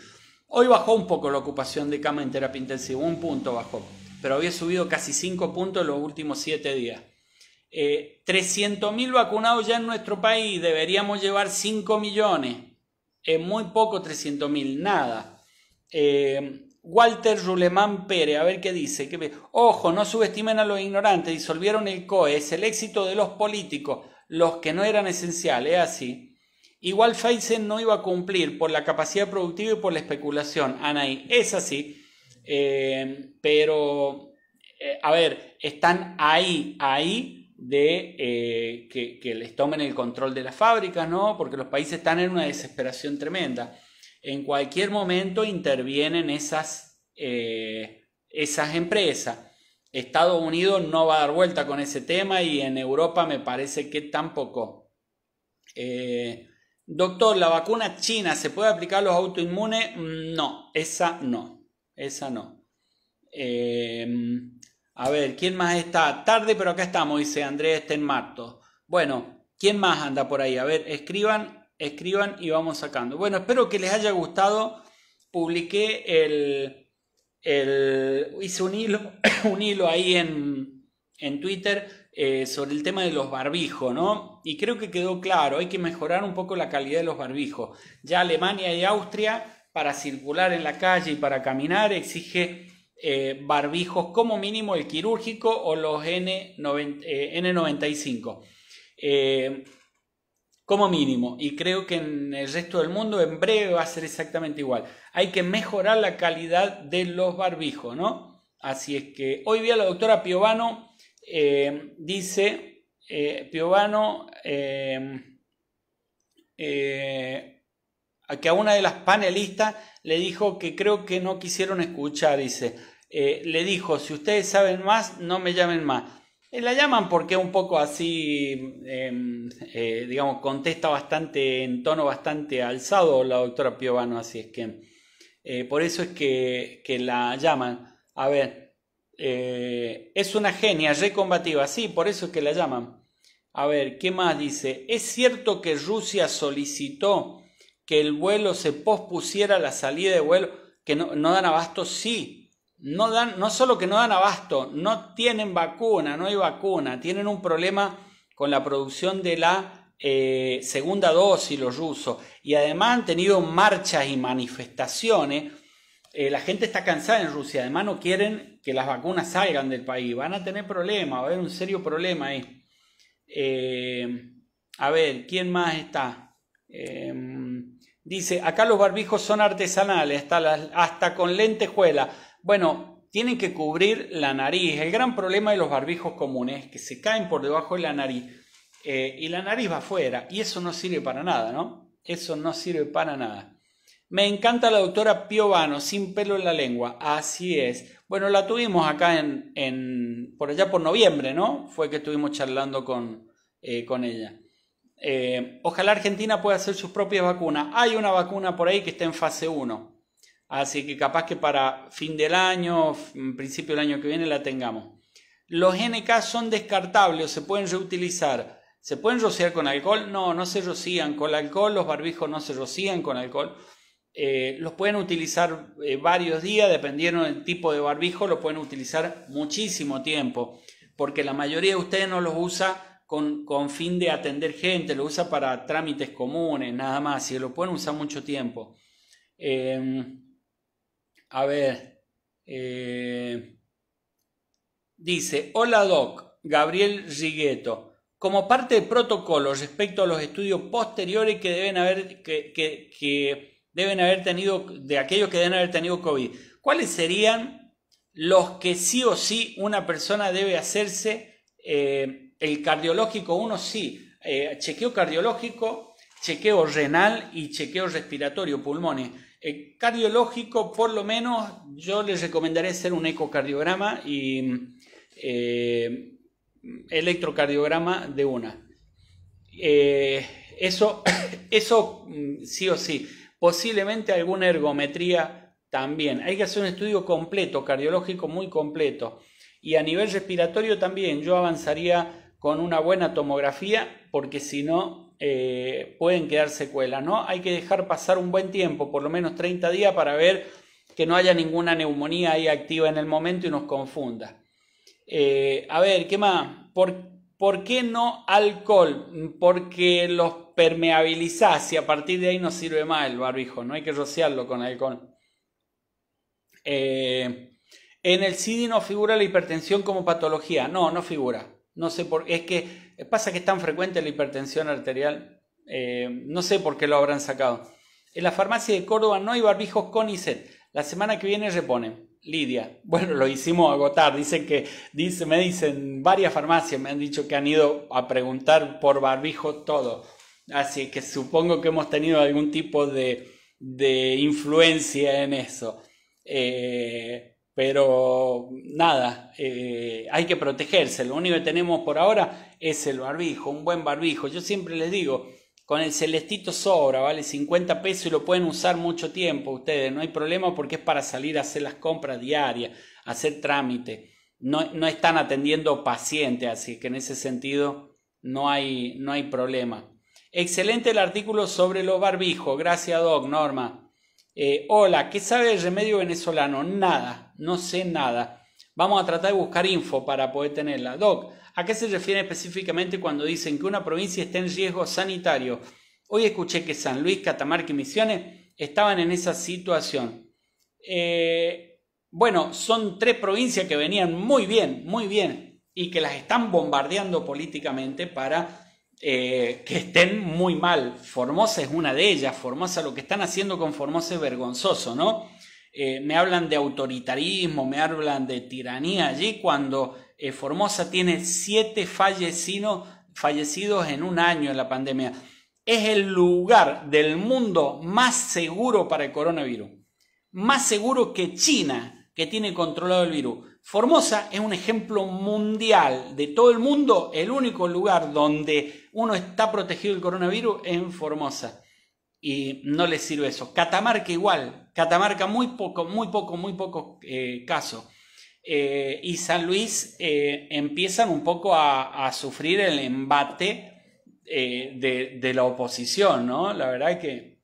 Hoy bajó un poco la ocupación de camas en terapia intensiva, un punto bajó, pero había subido casi cinco puntos en los últimos siete días. Eh, mil vacunados ya en nuestro país, deberíamos llevar 5 millones. en muy poco mil, nada. Eh, Walter Rulemán Pérez, a ver qué dice. Que, Ojo, no subestimen a los ignorantes, disolvieron el COE, es el éxito de los políticos, los que no eran esenciales, es ¿eh? así. Igual Faisen no iba a cumplir por la capacidad productiva y por la especulación, Anaí, es así. Eh, pero, eh, a ver, están ahí, ahí de que, que les tomen el control de las fábricas, ¿no? Porque los países están en una desesperación tremenda en cualquier momento intervienen esas, eh, esas empresas. Estados Unidos no va a dar vuelta con ese tema y en Europa me parece que tampoco. Eh, doctor, ¿la vacuna china se puede aplicar a los autoinmunes? Mm, no, esa no, esa no. Em, a ver, ¿quién más está? Tarde, pero acá estamos, dice Andrés Tenmarto. Bueno, ¿quién más anda por ahí? A ver, escriban escriban y vamos sacando. Bueno, espero que les haya gustado. Publiqué el... hice un hilo, un hilo ahí en, Twitter eh, sobre el tema de los barbijos, ¿no? Y creo que quedó claro, hay que mejorar un poco la calidad de los barbijos. Ya Alemania y Austria, para circular en la calle y para caminar, exige eh, barbijos como mínimo el quirúrgico o los n N95 como mínimo. Y creo que en el resto del mundo en breve va a ser exactamente igual. Hay que mejorar la calidad de los barbijos, ¿no? Así es que hoy día la doctora Piovano eh, dice, eh, Piovano, eh, eh, que a una de las panelistas le dijo que creo que no quisieron escuchar, dice, le dijo, si ustedes saben más, no me llamen más. La llaman porque un poco así, em, eh, digamos, contesta bastante, en tono bastante alzado la doctora Piovano, así es que eh, por eso es que, la llaman. A ver, eh, es una genia, recombativa, sí, por eso es que la llaman. A ver, ¿qué más dice? ¿Es cierto que Rusia solicitó que el vuelo se pospusiera la salida de vuelo, que no, no dan abasto? Sí, no dan, no solo que no dan abasto, no tienen vacuna, no hay vacuna, tienen un problema con la producción de la eh, segunda dosis los rusos y además han tenido marchas y manifestaciones. Eh, la gente está cansada en Rusia, además no quieren que las vacunas salgan del país, van a tener problemas, va a haber un serio problema ahí. Eh, a ver, ¿quién más está? Em, dice, acá los barbijos son artesanales, hasta, hasta con lentejuela bueno, tienen que cubrir la nariz. El gran problema de los barbijos comunes es que se caen por debajo de la nariz eh, y la nariz va afuera. Y eso no sirve para nada, ¿no? Eso no sirve para nada. Me encanta la doctora Piovano, sin pelo en la lengua. Así es. Bueno, la tuvimos acá en, por allá por noviembre, ¿no? Fue que estuvimos charlando con, eh, ella. Eh, ojalá Argentina pueda hacer sus propias vacunas. Hay una vacuna por ahí que está en fase 1. Así que capaz que para fin del año, principio del año que viene la tengamos. Los NK son descartables, se pueden reutilizar. ¿Se pueden rociar con alcohol? No, no se rocían con alcohol, los barbijos no se rocían con alcohol. Eh, los pueden utilizar eh, varios días, dependiendo del tipo de barbijo, los pueden utilizar muchísimo tiempo, porque la mayoría de ustedes no los usa con, con fin de atender gente, lo usa para trámites comunes, nada más, y lo pueden usar mucho tiempo. Eh, a ver. Eh, dice, hola Doc, Gabriel Rigueto. Como parte del protocolo respecto a los estudios posteriores que deben haber, que, deben tenido, de aquellos que deben haber tenido COVID, ¿cuáles serían los que sí o sí una persona debe hacerse? Eh, el cardiológico, uno sí, eh, chequeo cardiológico, chequeo renal y chequeo respiratorio, pulmones. Eh, cardiológico, por lo menos, yo les recomendaré hacer un ecocardiograma y eh, electrocardiograma de una. Eh, eso, eso mm, sí o sí. Posiblemente alguna ergometría también. Hay que hacer un estudio completo, cardiológico muy completo. Y a nivel respiratorio también, yo avanzaría con una buena tomografía, porque si no, eh, pueden quedar secuelas, ¿no? Hay que dejar pasar un buen tiempo, por lo menos 30 días, para ver que no haya ninguna neumonía ahí activa en el momento y nos confunda. Eh, a ver, ¿qué más? ¿Por, qué no alcohol? Porque los permeabilizás y a partir de ahí no sirve más el barbijo, no hay que rociarlo con alcohol. Eh, en el CIDI no figura la hipertensión como patología, no, no figura. No sé por qué. es que eh, pasa que es tan frecuente la hipertensión arterial, eh, no sé por qué lo habrán sacado. En la farmacia de Córdoba no hay barbijos con ISET. La semana que viene reponen. Lidia, bueno, lo hicimos agotar. Dicen que, dice, me dicen varias farmacias, me han dicho que han ido a preguntar por barbijos todo. Así que supongo que hemos tenido algún tipo de, de influencia en eso. Eh, pero nada, eh, hay que protegerse. Lo único que tenemos por ahora es el barbijo, un buen barbijo. Yo siempre les digo, con el celestito sobra, vale 50 pesos y lo pueden usar mucho tiempo ustedes. No hay problema porque es para salir a hacer las compras diarias, hacer trámite. No, están atendiendo pacientes, así que en ese sentido no hay, no hay problema. Excelente el artículo sobre los barbijos. Gracias, Doc, Norma. Eh, hola, ¿qué sabe el remedio venezolano? Nada no sé nada. Vamos a tratar de buscar info para poder tenerla. Doc, ¿a qué se refiere específicamente cuando dicen que una provincia está en riesgo sanitario? Hoy escuché que San Luis, Catamarca y Misiones estaban en esa situación. Eh, bueno, son tres provincias que venían muy bien, muy bien, y que las están bombardeando políticamente para eh, que estén muy mal. Formosa es una de ellas, Formosa, lo que están haciendo con Formosa es vergonzoso, ¿no? Eh, me hablan de autoritarismo, me hablan de tiranía allí, cuando eh, Formosa tiene siete fallecidos en un año en la pandemia. Es el lugar del mundo más seguro para el coronavirus, más seguro que China, que tiene controlado el virus. Formosa es un ejemplo mundial de todo el mundo, el único lugar donde uno está protegido del coronavirus es en Formosa y no les sirve eso. Catamarca igual, Catamarca muy poco, muy poco, muy poco eh, caso. Eh, y San Luis eh, empiezan un poco a, sufrir el embate de, la oposición, ¿no? La verdad que,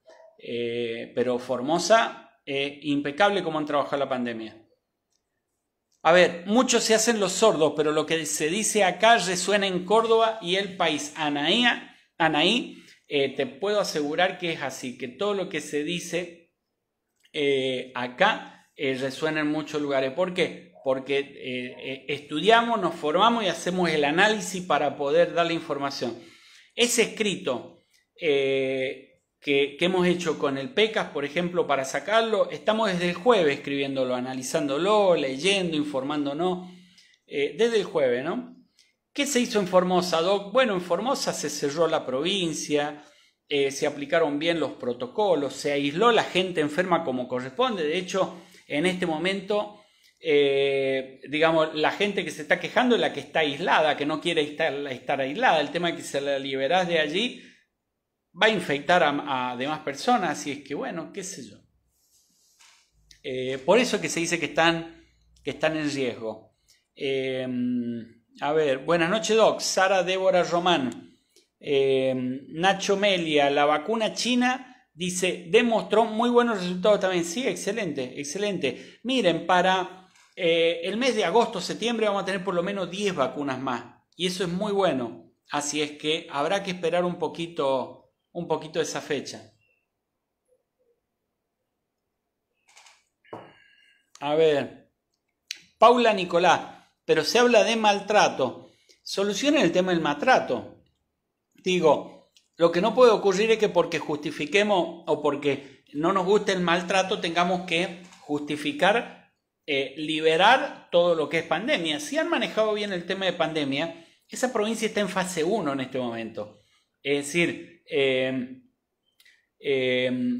pero Formosa, impecable como han trabajado la pandemia. A ver, muchos se hacen los sordos, pero lo que se dice acá resuena en Córdoba y el país. Anaí, Anaí eh, te puedo asegurar que es así, que todo lo que se dice eh, acá eh, resuena en muchos lugares. ¿Por qué? Porque estudiamos, nos formamos y hacemos el análisis para poder dar la información. Ese escrito que, hemos hecho con el PECAS, por ejemplo, para sacarlo, estamos desde el jueves escribiéndolo, analizándolo, leyendo, informándonos, desde el jueves, ¿no? ¿Qué se hizo en Formosa, Bueno, en Formosa se cerró la provincia, eh, se aplicaron bien los protocolos, se aisló la gente enferma como corresponde. De hecho, en este momento, eh, digamos, la gente que se está quejando es la que está aislada, que no quiere estar, aislada. El tema es que se la liberás de allí va a infectar a, demás personas, y es que bueno, qué sé yo. Eh, por eso que se dice que están, que están en riesgo. A ver, buenas noches, Doc. Sara Débora Román. Eh, Nacho Melia, la vacuna china, dice, demostró muy buenos resultados también. Sí, excelente, excelente. Miren, para eh, el mes de agosto, septiembre, vamos a tener por lo menos 10 vacunas más. Y eso es muy bueno. Así es que habrá que esperar un poquito, un poquito esa fecha. A ver, Paula Nicolás pero se habla de maltrato. Solucionen el tema del maltrato. Digo, lo que no puede ocurrir es que porque justifiquemos o porque no nos guste el maltrato tengamos que justificar, eh, liberar todo lo que es pandemia. Si han manejado bien el tema de pandemia, esa provincia está en fase 1 en este momento. Es decir, eh, eh,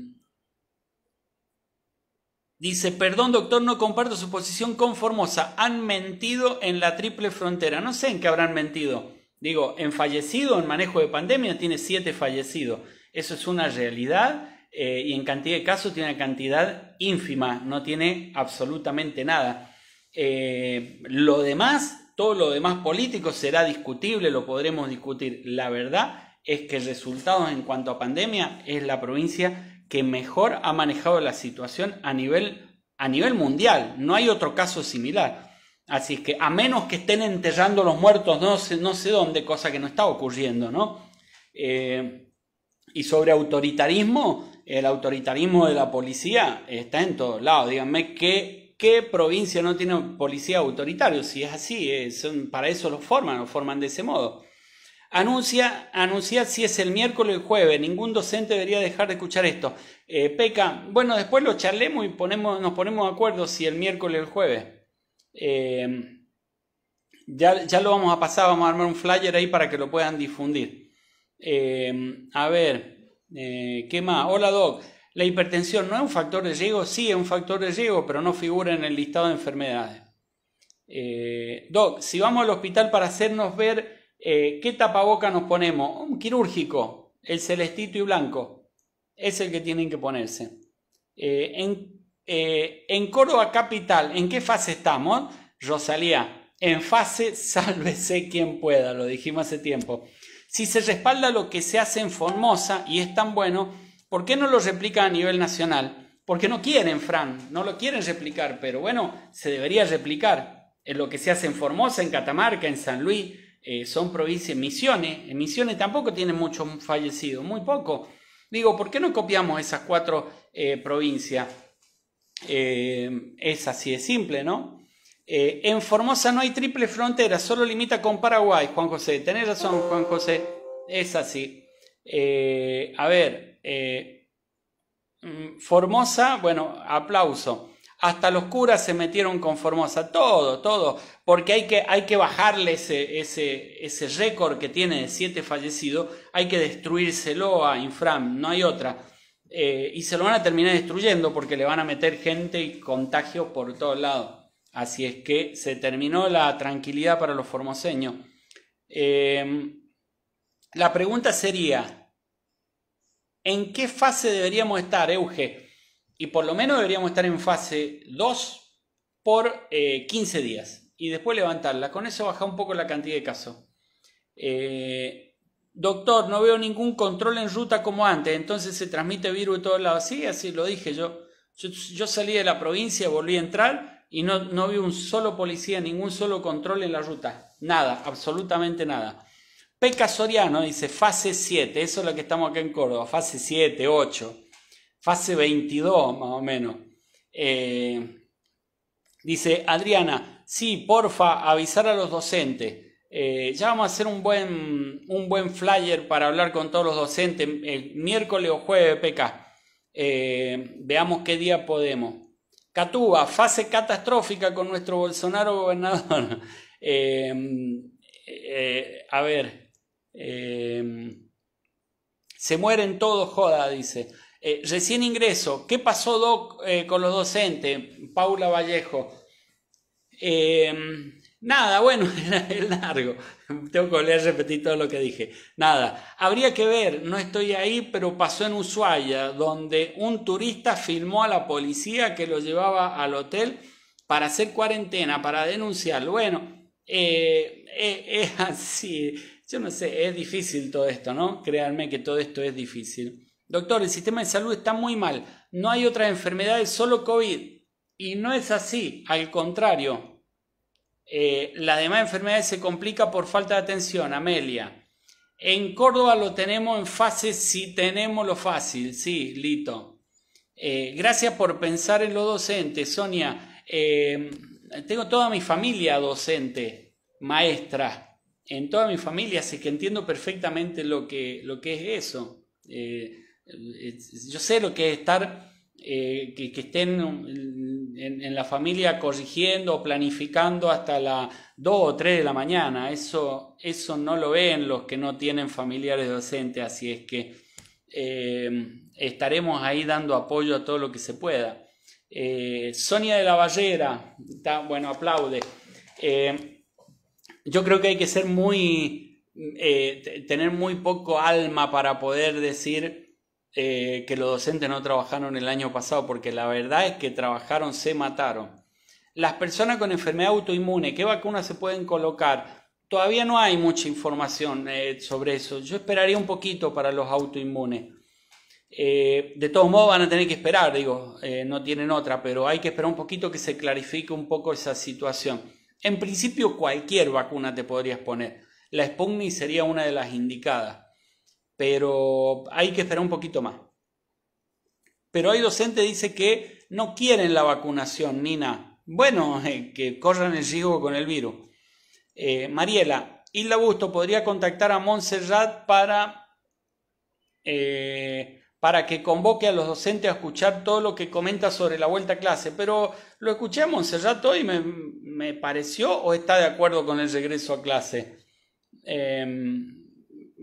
Dice, perdón doctor, no comparto su posición con Formosa. Han mentido en la triple frontera. No sé en qué habrán mentido. Digo, en fallecido, en manejo de pandemia, tiene siete fallecidos. Eso es una realidad eh, y en cantidad de casos tiene una cantidad ínfima. No tiene absolutamente nada. Eh, lo demás, todo lo demás político será discutible, lo podremos discutir. La verdad es que el resultado en cuanto a pandemia es la provincia que mejor ha manejado la situación a nivel, a nivel mundial. No hay otro caso similar. Así que a menos que estén enterrando los muertos no sé, no sé dónde, cosa que no está ocurriendo, ¿no? Eh, y sobre autoritarismo, el autoritarismo de la policía está en todos lados. Díganme qué, qué provincia no tiene policía autoritario. Si es así, eh, para eso lo forman, lo forman de ese modo. Anuncia, si es el miércoles o el jueves. Ningún docente debería dejar de escuchar esto. Eh, Peca, bueno, después lo charlemos y ponemos, nos ponemos de acuerdo si el miércoles o el jueves. Eh, ya, lo vamos a pasar, vamos a armar un flyer ahí para que lo puedan difundir. Eh, a ver, ¿qué más? Hola Doc, ¿la hipertensión no es un factor de riesgo? Sí, es un factor de riesgo, pero no figura en el listado de enfermedades. Doc, si vamos al hospital para hacernos ver eh, ¿Qué tapaboca nos ponemos? Un quirúrgico, el celestito y blanco. Es el que tienen que ponerse. Eh, en, eh, en Córdoba Capital, ¿en qué fase estamos? Rosalía, en fase sálvese quien pueda, lo dijimos hace tiempo. Si se respalda lo que se hace en Formosa y es tan bueno, ¿por qué no lo replica a nivel nacional? Porque no quieren, Fran, no lo quieren replicar, pero bueno, se debería replicar en lo que se hace en Formosa, en Catamarca, en San Luis, eh, son provincias, Misiones, en Misiones tampoco tiene muchos fallecidos, muy poco. Digo, ¿por qué no copiamos esas cuatro eh, provincias? Eh, es así de simple, ¿no? en Formosa no hay triple frontera, solo limita con Paraguay, Juan José. Tenés razón, Juan José, es así. a ver, mm, Formosa, bueno, aplauso. Hasta los curas se metieron con Formosa, todo, todo, porque hay que, bajarle ese, récord que tiene de siete fallecidos, hay que destruírselo a Infram, no hay otra. Eh, y se lo van a terminar destruyendo porque le van a meter gente y contagio por todos lados. Así es que se terminó la tranquilidad para los formoseños. Eh, la pregunta sería, ¿en qué fase deberíamos estar, Euge? y por lo menos deberíamos estar en fase 2 por 15 eh, días y después levantarla. Con eso baja un poco la cantidad de casos. Eh, doctor, no veo ningún control en ruta como antes, entonces se transmite virus de todos lados. Sí, así lo dije yo. yo. salí de la provincia, volví a entrar y no, no vi un solo policía, ningún solo control en la ruta. Nada, absolutamente nada. Peca Soriano dice fase 7, eso es lo que estamos acá en Córdoba, fase 7, 8 fase 22 más o menos. Eh, dice Adriana, sí, porfa, avisar a los docentes. Eh, ya vamos a hacer un buen, un buen flyer para hablar con todos los docentes el miércoles o jueves, PK. Eh, veamos qué día podemos. Catuba, fase catastrófica con nuestro Bolsonaro gobernador. Em, a ver, em, se mueren todos, joda, dice. Eh, recién ingreso, ¿qué pasó eh, con los docentes? Paula Vallejo. Em, nada, bueno, es largo. Tengo que leer repetir todo lo que dije. Nada, habría que ver, no estoy ahí, pero pasó en Ushuaia, donde un turista filmó a la policía que lo llevaba al hotel para hacer cuarentena, para denunciarlo. Bueno, eh, es así. Yo no sé, es difícil todo esto, ¿no? Créanme que todo esto es difícil. Doctor, el sistema de salud está muy mal, no hay otras enfermedades, solo COVID. Y no es así, al contrario. Eh, las demás enfermedades se complica por falta de atención, Amelia. En Córdoba lo tenemos en fase si tenemos lo fácil, sí, Lito. Eh, gracias por pensar en los docentes, Sonia. Eh, tengo toda mi familia docente, maestra, en toda mi familia, así que entiendo perfectamente lo que, lo que es eso. Yo sé lo que es estar, eh, que, estén en, la familia corrigiendo o planificando hasta las 2 o 3 de la mañana. Eso, eso no lo ven los que no tienen familiares docentes, así es que eh, estaremos ahí dando apoyo a todo lo que se pueda. Eh, Sonia de la Ballera, bueno, aplaude. yo creo que hay que ser muy, tener muy poco alma para poder decir, eh, que los docentes no trabajaron el año pasado, porque la verdad es que trabajaron, se mataron. Las personas con enfermedad autoinmune, ¿qué vacunas se pueden colocar? Todavía no hay mucha información eh, sobre eso. Yo esperaría un poquito para los autoinmunes. Eh, de todos modos van a tener que esperar, digo, no tienen otra, pero hay que esperar un poquito que se clarifique un poco esa situación. En principio cualquier vacuna te podrías poner. La Sputnik sería una de las indicadas pero hay que esperar un poquito más. Pero hay docentes que dicen que no quieren la vacunación, Nina. Bueno, eh, que corran el riesgo con el virus. Eh, Mariela, Hilda Busto podría contactar a Montserrat para, eh, para que convoque a los docentes a escuchar todo lo que comenta sobre la vuelta a clase. Pero lo escuché a Montserrat hoy y me, me, pareció o está de acuerdo con el regreso a clase. Em,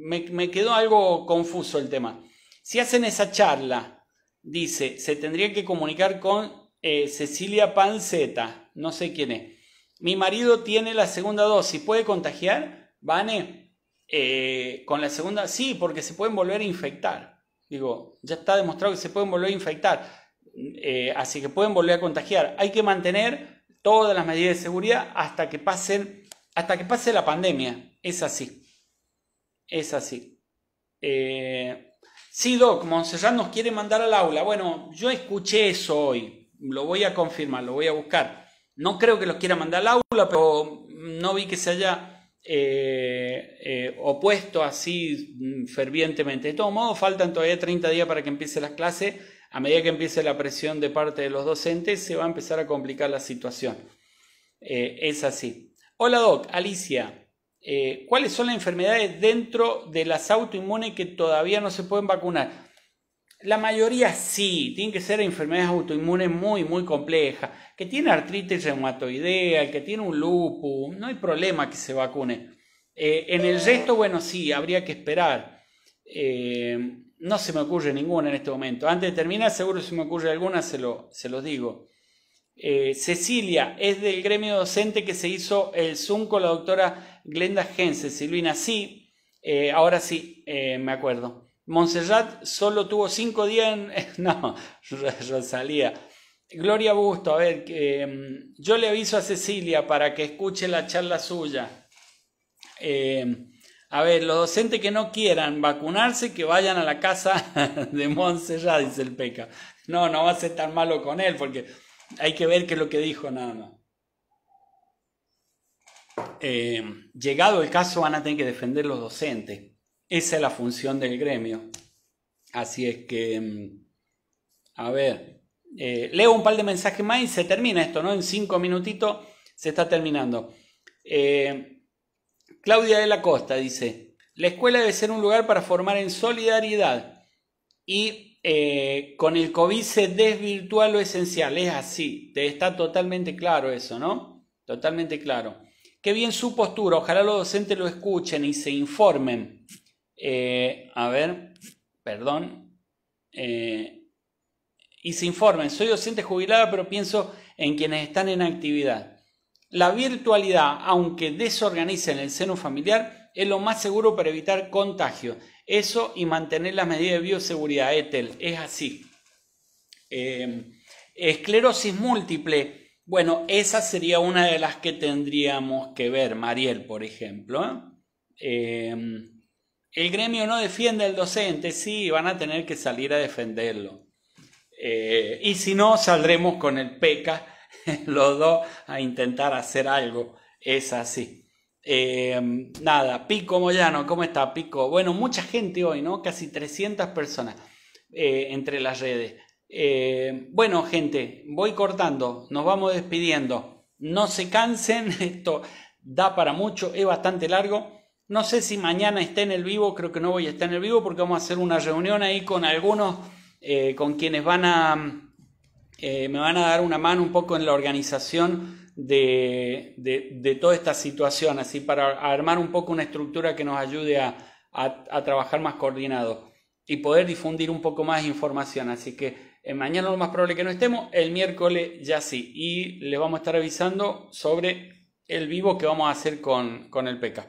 me, quedó algo confuso el tema. Si hacen esa charla, dice, se tendría que comunicar con eh, Cecilia Panceta, no sé quién es. Mi marido tiene la segunda dosis, ¿puede contagiar? Vane, eh, con la segunda, sí, porque se pueden volver a infectar. Digo, ya está demostrado que se pueden volver a infectar, eh, así que pueden volver a contagiar. Hay que mantener todas las medidas de seguridad hasta que pasen, hasta que pase la pandemia. Es así. Es así. Eh, sí, Doc, Monserrat nos quiere mandar al aula. Bueno, yo escuché eso hoy. Lo voy a confirmar, lo voy a buscar. No creo que los quiera mandar al aula, pero no vi que se haya eh, eh, opuesto así mm, fervientemente. De todos modos, faltan todavía 30 días para que empiece las clases. A medida que empiece la presión de parte de los docentes, se va a empezar a complicar la situación. es así. Hola, Doc, Alicia. Eh, cuáles son las enfermedades dentro de las autoinmunes que todavía no se pueden vacunar. La mayoría sí, tienen que ser enfermedades autoinmunes muy, muy complejas. Que tiene artritis reumatoidea, que tiene un lupus, no hay problema que se vacune. Eh, en el resto, bueno, sí, habría que esperar. Eh, no se me ocurre ninguna en este momento. Antes de terminar, seguro si me ocurre alguna, se, lo, se los digo. Eh, Cecilia es del gremio docente que se hizo el Zoom con la doctora Glenda Gense. Silvina, sí, eh, ahora sí, eh, me acuerdo. Montserrat solo tuvo cinco días en... no, Rosalía. Gloria Busto, a ver, mm, yo le aviso a Cecilia para que escuche la charla suya. a ver, los docentes que no quieran vacunarse, que vayan a la casa de Montserrat, dice el Peca. No, no va a ser tan malo con él, porque hay que ver qué es lo que dijo nada más. Eh, llegado el caso van a tener que defender los docentes. Esa es la función del gremio. Así es que, mm, a ver, eh, leo un par de mensajes más y se termina esto, ¿no? En cinco minutitos se está terminando. Eh, Claudia de la Costa dice, la escuela debe ser un lugar para formar en solidaridad y eh, con el COVID se desvirtúa lo esencial, es así, te está totalmente claro eso, ¿no? Totalmente claro. Qué bien su postura, ojalá los docentes lo escuchen y se informen. Eh, a ver, perdón. Eh, y se informen, soy docente jubilada, pero pienso en quienes están en actividad. La virtualidad, aunque desorganice en el seno familiar, es lo más seguro para evitar contagio. Eso y mantener las medidas de bioseguridad, ETEL, es así. Em, esclerosis múltiple, bueno, esa sería una de las que tendríamos que ver, Mariel, por ejemplo. ¿eh? Em, el gremio no defiende al docente, sí, van a tener que salir a defenderlo. Eh, y si no, saldremos con el PECA, los dos, a intentar hacer algo. Es así. Em, nada, Pico Moyano, ¿cómo está Pico? Bueno, mucha gente hoy, ¿no? Casi 300 personas eh, entre las redes. Em, bueno, gente, voy cortando, nos vamos despidiendo. No se cansen, esto da para mucho, es bastante largo. No sé si mañana esté en el vivo, creo que no voy a estar en el vivo porque vamos a hacer una reunión ahí con algunos, eh, con quienes van a, mm, eh, me van a dar una mano un poco en la organización de, de, toda esta situación, así para armar un poco una estructura que nos ayude a, trabajar más coordinado y poder difundir un poco más información. Así que eh, mañana lo más probable que no estemos, el miércoles ya sí. Y les vamos a estar avisando sobre el vivo que vamos a hacer con, el PECA.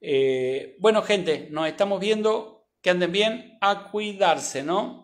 Eh, bueno, gente, nos estamos viendo. Que anden bien, a cuidarse, ¿no?